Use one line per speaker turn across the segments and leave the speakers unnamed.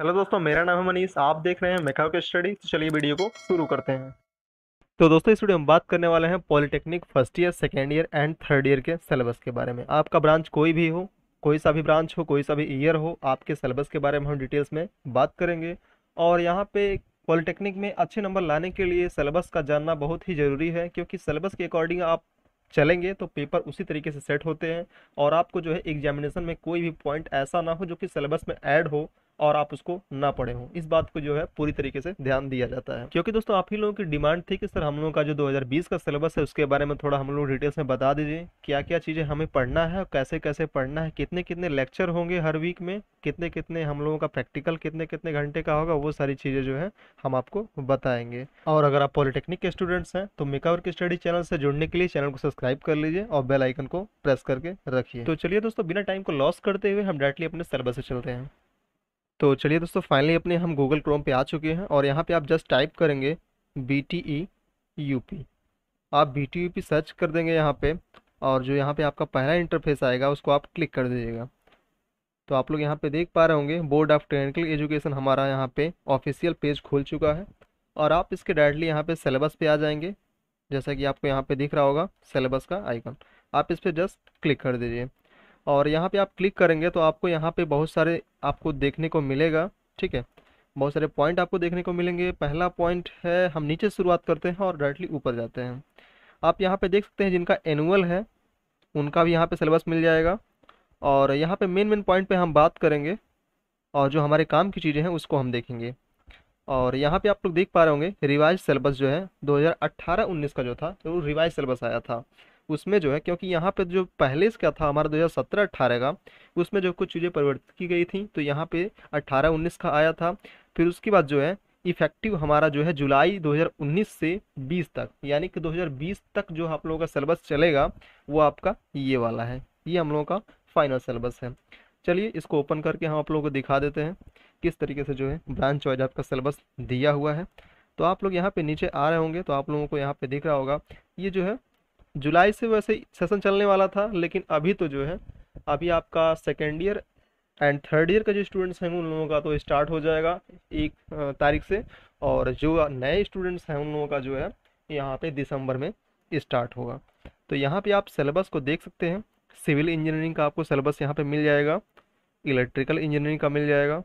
hello दोस्तों मेरा नाम है मनीष आप देख रहे हैं मेकाओ के स्टडी तो चलिए वीडियो को शुरू करते हैं तो दोस्तों इस वीडियो में बात करने वाले हैं polytechnic first year second year and third year के सिलेबस के बारे में आपका ब्रांच कोई भी हो कोई सा भी ब्रांच हो कोई सा भी ईयर हो आपके सिलेबस के बारे में हम डिटेल्स में बात करेंगे और यहाँ पे पॉलिटेक्निक में अच्छे नंबर लाने के लिए सिलेबस का जानना बहुत ही ज़रूरी है क्योंकि सिलेबस के अकॉर्डिंग आप चलेंगे तो पेपर उसी तरीके से सेट होते हैं और आपको जो है एग्जामिनेशन में कोई भी पॉइंट ऐसा ना हो जो कि सिलेबस में ऐड हो और आप उसको ना पढ़े हो इस बात को जो है पूरी तरीके से ध्यान दिया जाता है क्योंकि दोस्तों आप ही लोगों की डिमांड थी कि सर हम लोगों का जो 2020 का सिलेबस है उसके बारे में थोड़ा हम लोग डिटेल्स में बता दीजिए क्या क्या चीज़ें हमें पढ़ना है कैसे कैसे पढ़ना है कितने कितने लेक्चर होंगे हर वीक में कितने कितने हम लोगों का प्रैक्टिकल कितने कितने घंटे का होगा वो सारी चीज़ें जो है हम आपको बताएंगे और अगर आप पॉलिटेक्निक के स्टूडेंट्स हैं तो मेकावर के स्टडी चैनल से जुड़ने के लिए चैनल को सब्सक्राइब कर लीजिए और बेल आइकन को प्रेस करके रखिए तो चलिए दोस्तों बिना टाइम को लॉस करते हुए हम डायरेक्टली अपने सिलेबस से चलते हैं तो चलिए दोस्तों फाइनली अपने हम गूगल क्रोम पे आ चुके हैं और यहाँ पे आप जस्ट टाइप करेंगे B T E U P आप B T U P search कर देंगे यहाँ पे और जो यहाँ पे आपका पहला इंटरफेस आएगा उसको आप क्लिक कर दीजिएगा तो आप लोग यहाँ पे देख पा रहे होंगे बोर्ड ऑफ टेक्निकल एजुकेशन हमारा यहाँ पे ऑफिशियल पेज खुल चुका है और आप इसके डायरेक्टली यहाँ पे सिलेबस पे आ जाएंगे जैसा कि आपको यहाँ पे दिख रहा होगा सिलेबस का आइकन आप इस पर जस्ट क्लिक कर दीजिए और यहाँ पे आप क्लिक करेंगे तो आपको यहाँ पे बहुत सारे आपको देखने को मिलेगा ठीक है बहुत सारे पॉइंट आपको देखने को मिलेंगे पहला पॉइंट है हम नीचे शुरुआत करते हैं और डायरेक्टली ऊपर जाते हैं आप यहाँ पे देख सकते हैं जिनका एनुअल है उनका भी यहाँ पे सिलेबस मिल जाएगा और यहाँ पे मेन मेन पॉइंट पे हम बात करेंगे और जो हमारे काम की चीज़ें हैं उसको हम देखेंगे और यहाँ पे आप लोग देख पा रहे होंगे रिवाइज सिलेबस जो है 2018-19 का जो था तो रिवाइज सिलेबस आया था उसमें जो है क्योंकि यहाँ पे जो पहले क्या था हमारा 2017 अट्ठारह का उसमें जो कुछ चीज़ें परिवर्तित की गई थी तो यहाँ पे 18-19 का आया था फिर उसके बाद जो है इफेक्टिव हमारा जो है जुलाई 2019 से 20 तक यानी कि 2020 तक जो आप लोगों का सिलेबस चलेगा वो आपका ये वाला है ये हम लोगों का फाइनल सिलेबस है चलिए इसको ओपन करके हम आप लोगों को दिखा देते हैं किस तरीके से जो है ब्रांच वाइज आपका सिलेबस दिया हुआ है तो आप लोग यहाँ पे नीचे आ रहे होंगे तो आप लोगों को यहाँ पे दिख रहा होगा ये जो है जुलाई से वैसे सेशन चलने वाला था लेकिन अभी तो जो है अभी आपका second year and third year का जो स्टूडेंट्स हैं उन लोगों का तो स्टार्ट हो जाएगा एक तारीख से और जो नए स्टूडेंट्स हैं उन लोगों का जो है यहाँ पे दिसंबर में स्टार्ट होगा तो यहाँ पे आप सिलेबस को देख सकते हैं सिविल इंजीनियरिंग का आपको सिलेबस यहाँ पे मिल जाएगा इलेक्ट्रिकल इंजीनियरिंग का मिल जाएगा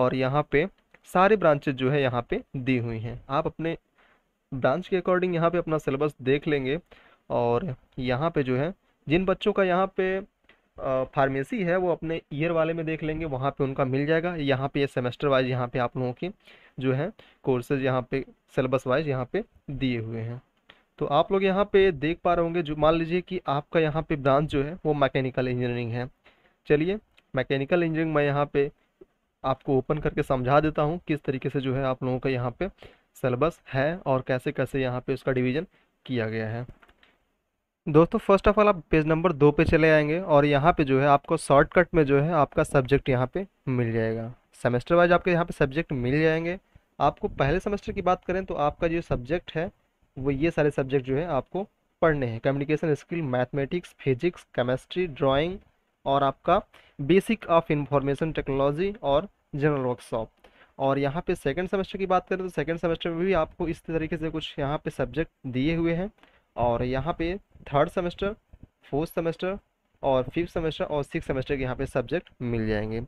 और यहाँ पे सारे ब्रांचेज जो है यहाँ पे दी हुई हैं आप अपने ब्रांच के अकॉर्डिंग यहाँ पे अपना सिलेबस देख लेंगे और यहाँ पे जो है जिन बच्चों का यहाँ पे फार्मेसी है वो अपने ईयर वाले में देख लेंगे वहाँ पे उनका मिल जाएगा यहाँ पे ये सेमेस्टर वाइज यहाँ पे आप लोगों की जो है कोर्सेज यहाँ पे सिलेबस वाइज यहाँ पे दिए हुए हैं तो आप लोग यहाँ पे देख पा रहे होंगे जो मान लीजिए कि आपका यहाँ पे ब्रांच जो है वो मैकेनिकल इंजीनियरिंग है चलिए मैकेनिकल इंजीनियरिंग मैं यहाँ पे आपको ओपन करके समझा देता हूँ किस तरीके से जो है आप लोगों का यहाँ पे सिलेबस है और कैसे कैसे यहाँ पे उसका डिवीज़न किया गया है दोस्तों फर्स्ट ऑफ ऑल आप पेज नंबर दो पे चले आएंगे और यहाँ पे जो है आपको शॉर्टकट में जो है आपका सब्जेक्ट यहाँ पे मिल जाएगा सेमेस्टर वाइज आपके यहाँ पे सब्जेक्ट मिल जाएंगे आपको पहले सेमेस्टर की बात करें तो आपका जो सब्जेक्ट है वो ये सारे सब्जेक्ट जो है आपको पढ़ने हैं communication skill mathematics physics chemistry drawing और आपका बेसिक ऑफ इंफॉर्मेशन टेक्नोलॉजी और जनरल वर्कशॉप और यहाँ पे सेकेंड सेमेस्टर की बात करें तो सेकेंड सेमेस्टर में भी आपको इस तरीके से कुछ यहाँ पे सब्जेक्ट दिए हुए हैं और यहाँ पे थर्ड सेमेस्टर फोर्थ सेमेस्टर और फिफ्थ सेमेस्टर और सिक्स सेमेस्टर के यहाँ पे सब्जेक्ट मिल जाएंगे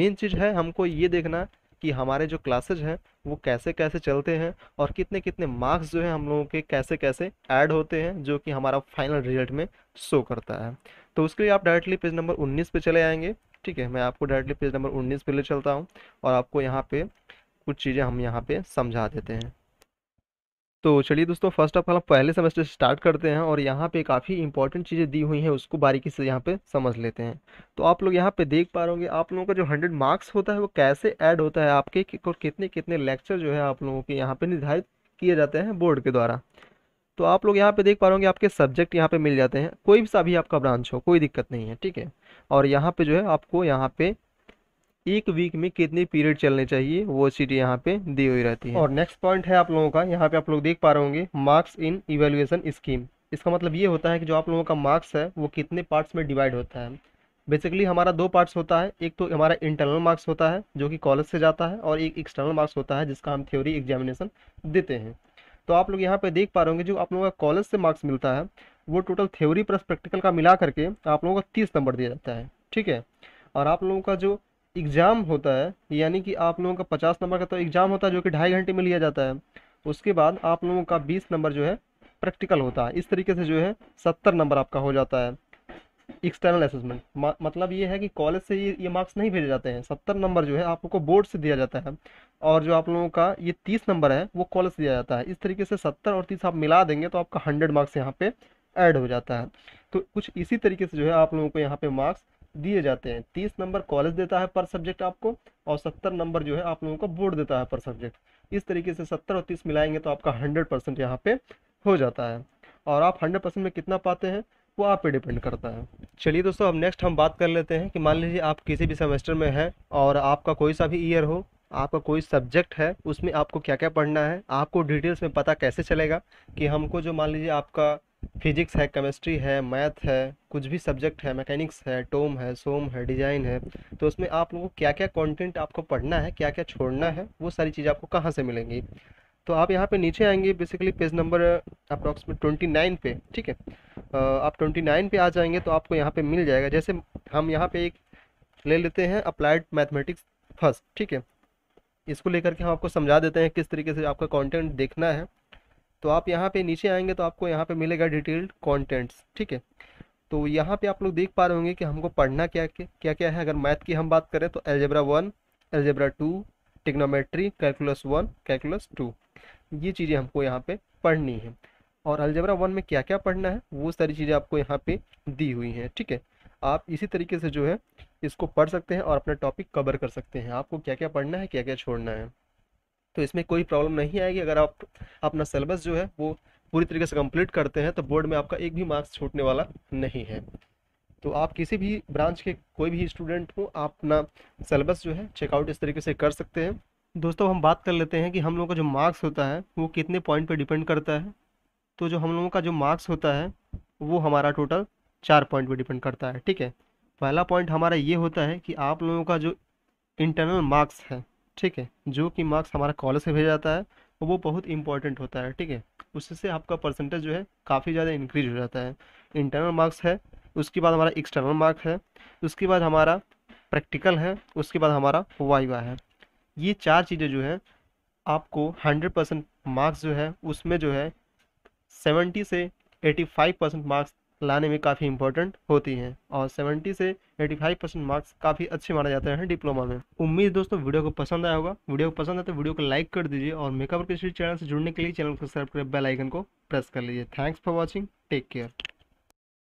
मेन चीज़ है हमको ये देखना कि हमारे जो क्लासेज हैं वो कैसे कैसे चलते हैं और कितने कितने मार्क्स जो है हम लोगों के कैसे कैसे ऐड होते हैं जो कि हमारा फाइनल रिजल्ट में शो करता है तो उसके लिए आप डायरेक्टली पेज नंबर 19 पे चले आएंगे ठीक है मैं आपको डायरेक्टली पेज नंबर 19 पे ले चलता हूँ और आपको यहाँ पे कुछ चीज़ें हम यहाँ पे समझा देते हैं तो चलिए दोस्तों फर्स्ट ऑफ ऑल पहले सेमेस्टर स्टार्ट करते हैं और यहाँ पे काफ़ी इंपॉर्टेंट चीज़ें दी हुई हैं उसको बारीकी से यहाँ पे समझ लेते हैं तो आप लोग यहाँ पे देख पा रहे होंगे आप लोगों का जो हंड्रेड मार्क्स होता है वो कैसे ऐड होता है आपके और कितने कितने लेक्चर जो है आप लोगों के यहाँ पर निर्धारित किए जाते हैं बोर्ड के द्वारा तो आप लोग यहाँ पे देख पा रहे होंगे आपके सब्जेक्ट यहाँ पे मिल जाते हैं कोई भी सा भी आपका ब्रांच हो कोई दिक्कत नहीं है ठीक है और यहाँ पे जो है आपको यहाँ पे एक वीक में कितने पीरियड चलने चाहिए वो चीज़ यहाँ पे दी हुई रहती है और नेक्स्ट पॉइंट है आप लोगों का यहाँ पे आप लोग देख पा रहे होंगे मार्क्स इन इवेल्युएसन स्कीम इसका मतलब ये होता है कि जो आप लोगों का मार्क्स है वो कितने पार्ट्स में डिवाइड होता है बेसिकली हमारा दो पार्ट्स होता है एक तो हमारा इंटरनल मार्क्स होता है जो कि कॉलेज से जाता है और एक एक्सटर्नल मार्क्स होता है जिसका हम थ्योरी एग्जामिनेशन देते हैं तो आप लोग यहाँ पे देख पा रहे होंगे जो आप लोगों का कॉलेज से मार्क्स मिलता है वो टोटल थ्योरी प्लस प्रैक्टिकल का मिला करके आप लोगों का तीस नंबर दिया जाता है ठीक है और आप लोगों का जो एग्ज़ाम होता है यानी कि आप लोगों का पचास नंबर का तो एग्ज़ाम होता है जो कि ढाई घंटे में लिया जाता है उसके बाद आप लोगों का बीस नंबर जो है प्रैक्टिकल होता है इस तरीके से जो है सत्तर नंबर आपका हो जाता है एक्सटर्नल असेसमेंट मतलब ये है कि कॉलेज से ये ये मार्क्स नहीं भेजे जाते हैं सत्तर नंबर जो है आप लोग को बोर्ड से दिया जाता है और जो आप लोगों का ये तीस नंबर है वो कॉलेज से दिया जाता है इस तरीके से सत्तर और तीस आप मिला देंगे तो आपका हंड्रेड मार्क्स यहाँ पे ऐड हो जाता है तो कुछ इसी तरीके से जो है आप लोगों को यहाँ पे मार्क्स दिए जाते हैं तीस नंबर कॉलेज देता है पर सब्जेक्ट आपको और सत्तर नंबर जो है आप लोगों को बोर्ड देता है पर सब्जेक्ट इस तरीके से सत्तर और तीस मिलाएंगे तो आपका हंड्रेड परसेंट यहाँ पे हो जाता है और आप हंड्रेड परसेंट में कितना पाते हैं वो आप पे डिपेंड करता है चलिए दोस्तों अब नेक्स्ट हम बात कर लेते हैं कि मान लीजिए आप किसी भी सेमेस्टर में हैं और आपका कोई सा भी ईयर हो आपका कोई सब्जेक्ट है उसमें आपको क्या क्या पढ़ना है आपको डिटेल्स में पता कैसे चलेगा कि हमको जो मान लीजिए आपका फिजिक्स है केमिस्ट्री है मैथ है कुछ भी सब्जेक्ट है मैकेनिक्स है टोम है सोम है डिज़ाइन है तो उसमें आप लोगों को क्या क्या कंटेंट आपको पढ़ना है क्या क्या छोड़ना है वो सारी चीज़ें आपको कहाँ से मिलेंगी तो आप यहाँ पे नीचे आएंगे basically page number approximate twenty nine पे ठीक है आप ट्वेंटी नाइन पे आ जाएंगे तो आपको यहाँ पर मिल जाएगा जैसे हम यहाँ पर एक ले लेते हैं अप्लाइड मैथमेटिक्स फर्स्ट ठीक है इसको लेकर के हम आपको समझा देते हैं किस तरीके से आपका कॉन्टेंट देखना है तो आप यहाँ पे नीचे आएंगे तो आपको यहाँ पे मिलेगा डिटेल्ड कंटेंट्स ठीक है तो यहाँ पे आप लोग देख पा रहे होंगे कि हमको पढ़ना क्या क्या क्या है अगर मैथ की हम बात करें तो algebra one algebra two trigonometry calculus one calculus two ये चीज़ें हमको यहाँ पे पढ़नी है और अलजबरा वन में क्या क्या पढ़ना है वो सारी चीज़ें आपको यहाँ पे दी हुई हैं ठीक है आप इसी तरीके से जो है इसको पढ़ सकते हैं और अपना टॉपिक कवर कर सकते हैं आपको क्या क्या पढ़ना है क्या क्या छोड़ना है तो इसमें कोई प्रॉब्लम नहीं आएगी अगर आप अपना सिलेबस जो है वो पूरी तरीके से कंप्लीट करते हैं तो बोर्ड में आपका एक भी मार्क्स छूटने वाला नहीं है तो आप किसी भी ब्रांच के कोई भी स्टूडेंट हो आप अपना सिलेबस जो है चेकआउट इस तरीके से कर सकते हैं दोस्तों हम बात कर लेते हैं कि हम लोगों का जो मार्क्स होता है वो कितने पॉइंट पर डिपेंड करता है तो जो हम लोगों का जो मार्क्स होता है वो हमारा टोटल चार पॉइंट पर डिपेंड करता है ठीक है पहला पॉइंट हमारा ये होता है कि आप लोगों का जो इंटरनल मार्क्स है ठीक है जो कि मार्क्स हमारा कॉलेज से भेजा जाता है वो बहुत इंपॉर्टेंट होता है ठीक है उससे आपका परसेंटेज जो है काफ़ी ज़्यादा इंक्रीज हो जाता है इंटरनल मार्क्स है उसके बाद हमारा एक्सटर्नल मार्क्स है उसके बाद हमारा प्रैक्टिकल है उसके बाद हमारा वाइवा है ये चार चीज़ें जो है आपको हंड्रेड परसेंट मार्क्स जो है उसमें जो है सेवेंटी से एटी फाइव परसेंट मार्क्स लाने में काफ़ी इंपॉर्टेंट होती हैं और 70 से 85 परसेंट मार्क्स काफ़ी अच्छे माने जाते हैं डिप्लोमा में उम्मीद दोस्तों वीडियो को पसंद आया होगा वीडियो को पसंद आए तो वीडियो को लाइक कर दीजिए और मेकअप के चैनल से जुड़ने के लिए चैनल को सब्सक्राइब कर बेल को प्रेस कर लीजिए thanks for watching take care